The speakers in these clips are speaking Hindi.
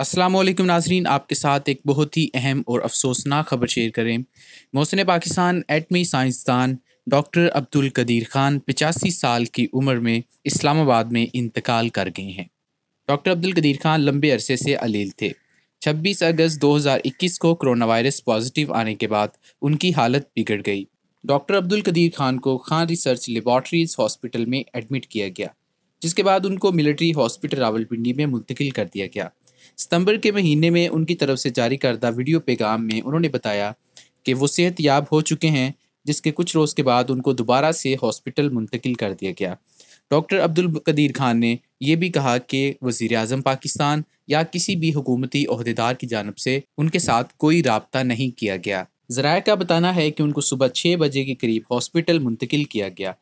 अस्सलाम वालेकुम नाजरीन आपके साथ एक बहुत ही अहम और अफसोसनाक खबर शेयर करें मौसम पाकिस्तान एटमी साइंसदान डॉक्टर अब्दुल कदीर खान पचासी साल की उम्र में इस्लामाबाद में इंतकाल कर गए हैं डॉक्टर अब्दुल कदीर खान लंबे अरसे से अलील थे 26 अगस्त 2021 को कोरोना वायरस पॉजिटिव आने के बाद उनकी हालत बिगड़ गई डॉक्टर अब्दुल कदीर खान को खान रिसर्च लेबॉर्ट्रीज हॉस्पिटल में एडमिट किया गया जिसके बाद उनको मिलिट्री हॉस्पिटल रावलपिंडी में मुंतकिल कर दिया गया सितंबर के महीने में उनकी तरफ से जारी करदा वीडियो पैगाम में उन्होंने बताया कि वो सेहत याब हो चुके हैं जिसके कुछ रोज़ के बाद उनको दोबारा से हॉस्पिटल मुंतकिल कर दिया गया डॉक्टर अब्दुल कदीर खान ने यह भी कहा कि वज़ी अजम पाकिस्तान या किसी भी हुकूमती अहदेदार की जानब से उनके साथ कोई रबता नहीं किया गया जराए का बताना है कि उनको सुबह छः बजे के करीब हॉस्पिटल मुंतकिल किया गया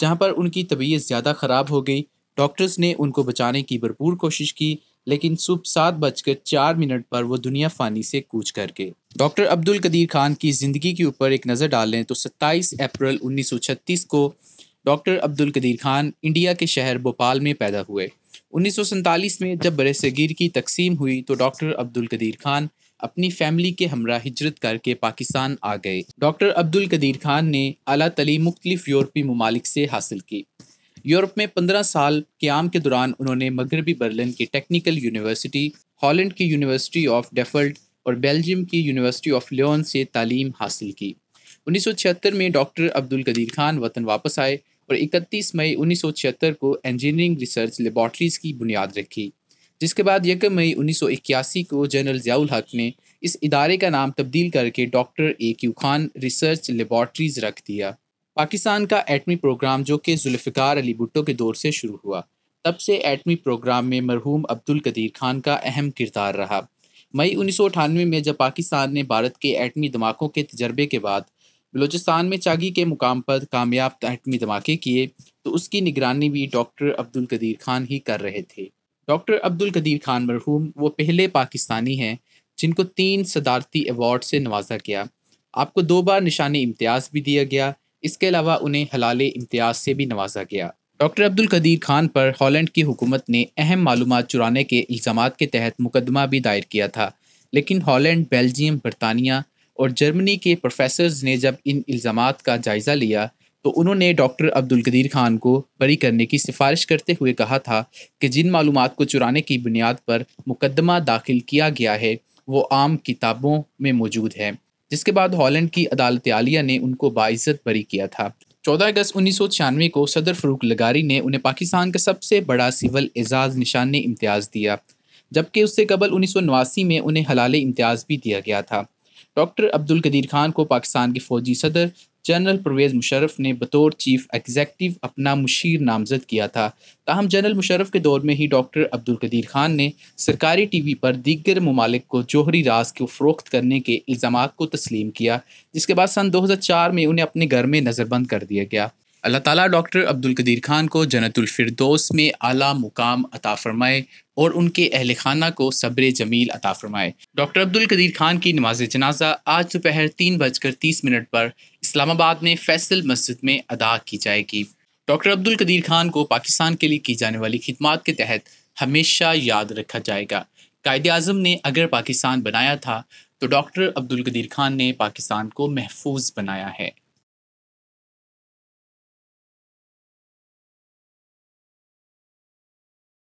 जहाँ पर उनकी तबीयत ज़्यादा ख़राब हो गई डॉक्टर्स ने उनको बचाने की भरपूर कोशिश की लेकिन सुबह सात बजकर चार मिनट पर वो दुनिया फानी से कूच करके डॉक्टर अब्दुल कदीर खान की ज़िंदगी के ऊपर एक नज़र डालें तो 27 अप्रैल 1936 को डॉक्टर अब्दुल कदीर खान इंडिया के शहर भोपाल में पैदा हुए उन्नीस में जब बर सगीर की तकसीम हुई तो डॉक्टर अब्दुल कदीर खान अपनी फैमिली के हमरा हिजरत करके पाकिस्तान आ गए डॉक्टर अब्दुल कदीर खान ने अला तली मुख्तलिफ यूरोपी ममालिक से हासिल की यूरोप में पंद्रह साल क्याम के दौरान उन्होंने मगरबी बर्लिन की टेक्निकल यूनिवर्सिटी हॉलैंड की यूनिवर्सिटी ऑफ डेफल्ट और बेल्जियम की यूनिवर्सिटी ऑफ लियोन से तालीम हासिल की उन्नीस में डॉक्टर अब्दुल कदीर खान वतन वापस आए और 31 मई 1976 को इंजीनियरिंग रिसर्च लेबॉटरीज़ की बुनियाद रखी जिसके बाद यकम मई 1981 को जनरल ज़ियाउल हक ने इस इदारे का नाम तब्दील करके doctor A Q Khan research laboratories रख दिया पाकिस्तान का एटमी प्रोग्राम जो कि जुल्फ़िकार अली भुट्टो के दौर से शुरू हुआ तब से एटमी प्रोग्राम में मरहूम अब्दुल कदीर खान का अहम किरदार रहा मई उन्नीस में जब पाकिस्तान ने भारत के एटमी धमाकों के तजर्बे के बाद बलोचिस्तान में चागी के मुकाम पर कामयाब एटमी धमाके किए तो उसकी निगरानी भी डॉक्टर अब्दुल कदीर खान ही कर रहे थे डॉक्टर अब्दुल कदीर खान मरहूम वो पहले पाकिस्तानी हैं जिनको तीन सदारती अवार्ड से नवाजा गया आपको दो बार निशान इम्तियाज़ भी दिया गया इसके अलावा उन्हें हलाल इम्तियाज़ से भी नवाजा गया डॉक्टर अब्दुल कदीर खान पर हॉलैंड की हुकूमत ने अहम मालूम चुराने के इल्ज़ाम के तहत मुकदमा भी दायर किया था लेकिन हॉलैंड बेल्जियम बरतानिया और जर्मनी के प्रोफेसर्स ने जब इन इल्ज़ाम का जायज़ा लिया तो उन्होंने डॉक्टर अब्दुल कदीर खान को बरी करने की सिफारिश करते हुए कहा था कि जिन मालूम को चुराने की बुनियाद पर मुकदमा दाखिल किया गया है वो आम किताबों में मौजूद है जिसके बाद हॉलैंड की अदालत आलिया ने उनको बाइज्जत बरी किया था 14 अगस्त उन्नीस को सदर फरूक लगारी ने उन्हें पाकिस्तान का सबसे बड़ा सिविल एजाज निशान इम्तियाज़ दिया जबकि उससे कबल उन्नीस में उन्हें हलाल इम्तियाज़ भी दिया गया था डॉक्टर अब्दुल कदीर खान को पाकिस्तान के फौजी सदर जनरल परवेज़ मुशरफ ने बतौर चीफ एग्जेक्टिव अपना मुशीर नामजद किया था ताहम जनरल मुशरफ़ के दौर में ही डॉक्टर अब्दुल कदीर खान ने सरकारी टी वी पर दीगर ममालिक को जोहरी राज को फ़रोख्त करने के इल्ज़ाम को तस्लीम किया जिसके बाद सन दो हज़ार चार में उन्हें अपने घर में नज़रबंद कर दिया गया अल्लाह ताला डॉक्टर अब्दुल कदीर खान को जन्नतुल फिरदौस में आला मुकाम अता फरमाए और उनके अहल खाना को सब्र जमील अता फरमाए डॉक्टर अब्दुल कदीर खान की नमाज जनाजा आज दोपहर तीन बजकर तीस मिनट पर इस्लामाबाद में फैसल मस्जिद में अदा की जाएगी डॉक्टर अब्दुल कदीर खान को पाकिस्तान के लिए की जाने वाली खिदमत के तहत हमेशा याद रखा जाएगा कायद अजम ने अगर पाकिस्तान बनाया था तो डॉक्टर अब्दुल कदीर खान ने पाकिस्तान को महफूज बनाया है